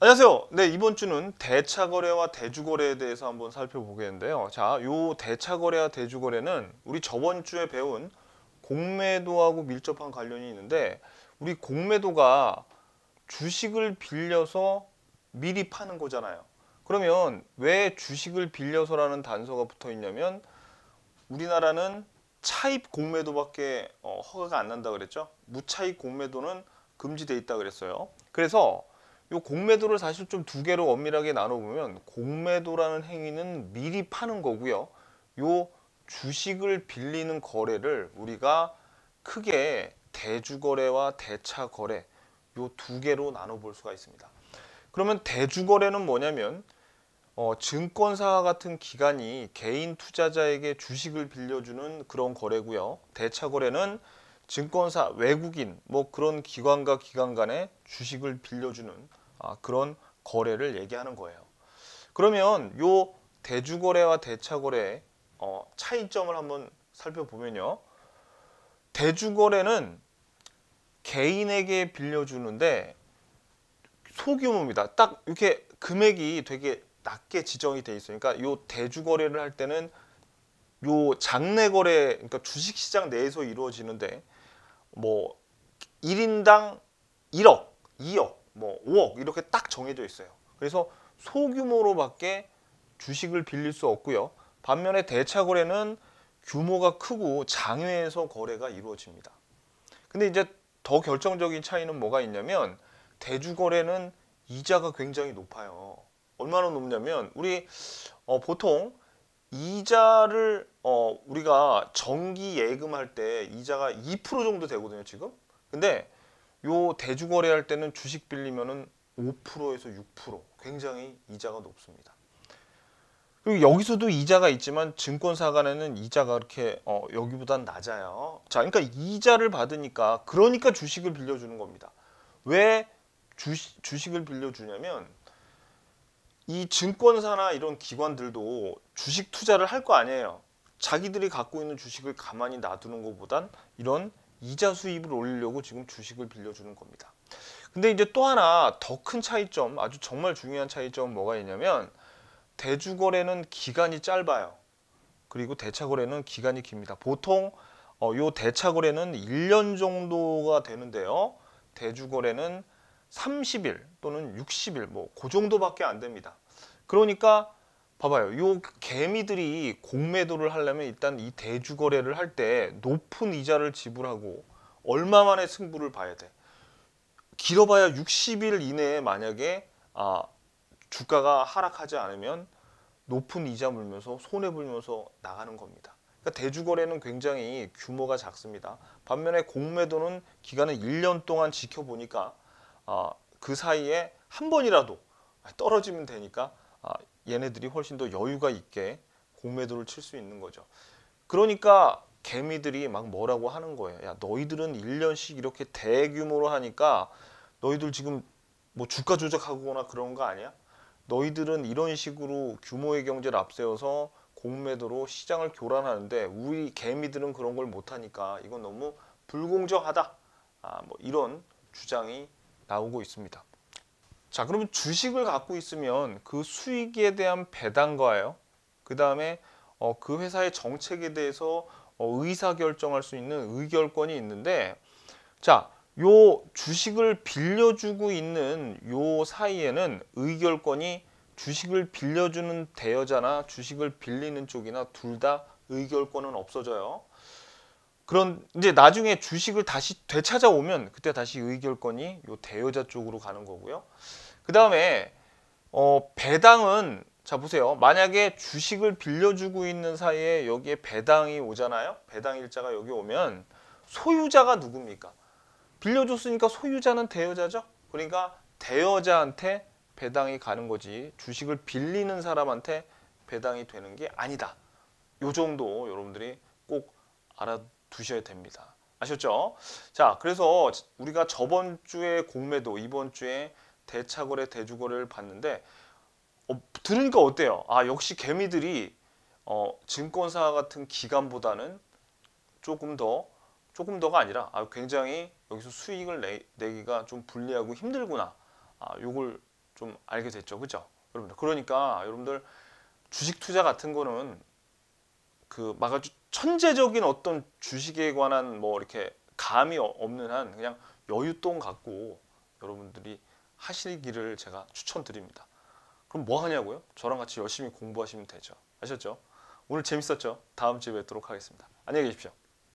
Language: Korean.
안녕하세요. 네, 이번 주는 대차 거래와 대주 거래에 대해서 한번 살펴보겠는데요. 자, 요 대차 거래와 대주 거래는 우리 저번 주에 배운 공매도하고 밀접한 관련이 있는데 우리 공매도가 주식을 빌려서 미리 파는 거잖아요. 그러면 왜 주식을 빌려서라는 단서가 붙어 있냐면 우리나라는 차입 공매도밖에 어, 허가가 안 난다 그랬죠. 무차입 공매도는 금지돼 있다 그랬어요. 그래서 이 공매도를 사실 좀 두 개로 엄밀하게 나눠보면 공매도라는 행위는 미리 파는 거고요. 이 주식을 빌리는 거래를 우리가 크게 대주거래와 대차거래 이 두 개로 나눠볼 수가 있습니다. 그러면 대주거래는 뭐냐면 어, 증권사 와 같은 기관이 개인 투자자에게 주식을 빌려주는 그런 거래고요. 대차거래는 증권사, 외국인 뭐 그런 기관과 기관 간에 주식을 빌려주는 아, 그런 거래를 얘기하는 거예요. 그러면 요 대주거래와 대차거래 어, 차이점을 한번 살펴보면요. 대주거래는 개인에게 빌려주는데 소규모입니다. 딱 이렇게 금액이 되게 낮게 지정이 돼 있으니까 그러니까 그니까요 대주거래를 할 때는 요 장내거래 그러니까 주식시장 내에서 이루어지는데 뭐 1인당 1억, 2억 뭐 5억 이렇게 딱 정해져 있어요. 그래서 소규모로밖에 주식을 빌릴 수 없고요. 반면에 대차 거래는 규모가 크고 장외에서 거래가 이루어집니다. 근데 이제 더 결정적인 차이는 뭐가 있냐면 대주 거래는 이자가 굉장히 높아요. 얼마나 높냐면 우리 어, 보통 이자를 어, 우리가 정기 예금할 때 이자가 2% 정도 되거든요 지금 근데 요 대주 거래할 때는 주식 빌리면은 5%에서 6% 굉장히 이자가 높습니다. 그리고 여기서도 이자가 있지만 증권사 간에는 이자가 이렇게 어, 여기보단 낮아요. 자, 그러니까 이자를 받으니까 그러니까 주식을 빌려주는 겁니다. 왜 주시, 주식을 빌려주냐면 이 증권사나 이런 기관들도 주식 투자를 할 거 아니에요. 자기들이 갖고 있는 주식을 가만히 놔두는 것보단 이런 이자 수입을 올리려고 지금 주식을 빌려주는 겁니다. 근데 이제 또 하나 더 큰 차이점, 아주 정말 중요한 차이점은 뭐가 있냐면 대주거래는 기간이 짧아요. 그리고 대차거래는 기간이 깁니다. 보통 어, 요 대차거래는 1년 정도가 되는데요. 대주거래는 30일 또는 60일 뭐그 정도밖에 안 됩니다. 그러니까 봐봐요. 요 개미들이 공매도를 하려면 일단 이 대주거래를 할 때 높은 이자를 지불하고 얼마만의 승부를 봐야 돼. 길어봐야 60일 이내에 만약에 아 주가가 하락하지 않으면 높은 이자 물면서 손해 보면서 나가는 겁니다. 그러니까 대주거래는 굉장히 규모가 작습니다. 반면에 공매도는 기간을 1년 동안 지켜보니까 아, 그 사이에 한 번이라도 떨어지면 되니까 아, 얘네들이 훨씬 더 여유가 있게 공매도를 칠 수 있는 거죠. 그러니까 개미들이 막 뭐라고 하는 거예요. 야 너희들은 1년씩 이렇게 대규모로 하니까 너희들 지금 뭐 주가 조작하거나 그런 거 아니야? 너희들은 이런 식으로 규모의 경제를 앞세워서 공매도로 시장을 교란하는데 우리 개미들은 그런 걸 못하니까 이건 너무 불공정하다. 아, 뭐 이런 주장이 나오고 있습니다. 자 그러면 주식을 갖고 있으면 그 수익에 대한 배당과요 그 다음에 어, 그 회사의 정책에 대해서 어, 의사결정할 수 있는 의결권이 있는데 자요 주식을 빌려주고 있는 요 사이에는 의결권이 주식을 빌려주는 대여자나 주식을 빌리는 쪽이나 둘 다 의결권은 없어져요 그런 이제 나중에 주식을 다시 되찾아오면 그때 다시 의결권이 요 대여자 쪽으로 가는 거고요. 그 다음에 어, 배당은 자 보세요. 만약에 주식을 빌려주고 있는 사이에 여기에 배당이 오잖아요. 배당 일자가 여기 오면 소유자가 누굽니까? 빌려줬으니까 소유자는 대여자죠. 그러니까 대여자한테 배당이 가는 거지 주식을 빌리는 사람한테 배당이 되는 게 아니다. 요 정도 여러분들이 꼭 알아 두셔야 됩니다. 아셨죠? 자, 그래서 우리가 저번 주에 공매도, 이번 주에 대차거래, 대주거래를 봤는데 어, 들으니까 어때요? 아, 역시 개미들이 어, 증권사 같은 기관보다는 조금 더 조금 더가 아니라 아, 굉장히 여기서 수익을 내, 내기가 좀 불리하고 힘들구나. 아, 요걸 좀 알게 됐죠. 그죠? 여러분들. 그러니까 여러분들 주식 투자 같은 거는 그 막아 천재적인 어떤 주식에 관한 뭐 이렇게 감이 어, 없는 한 그냥 여윳돈 갖고 여러분들이 하시기를 제가 추천드립니다. 그럼 뭐 하냐고요? 저랑 같이 열심히 공부하시면 되죠. 아셨죠? 오늘 재밌었죠? 다음 주에 뵙도록 하겠습니다. 안녕히 계십시오.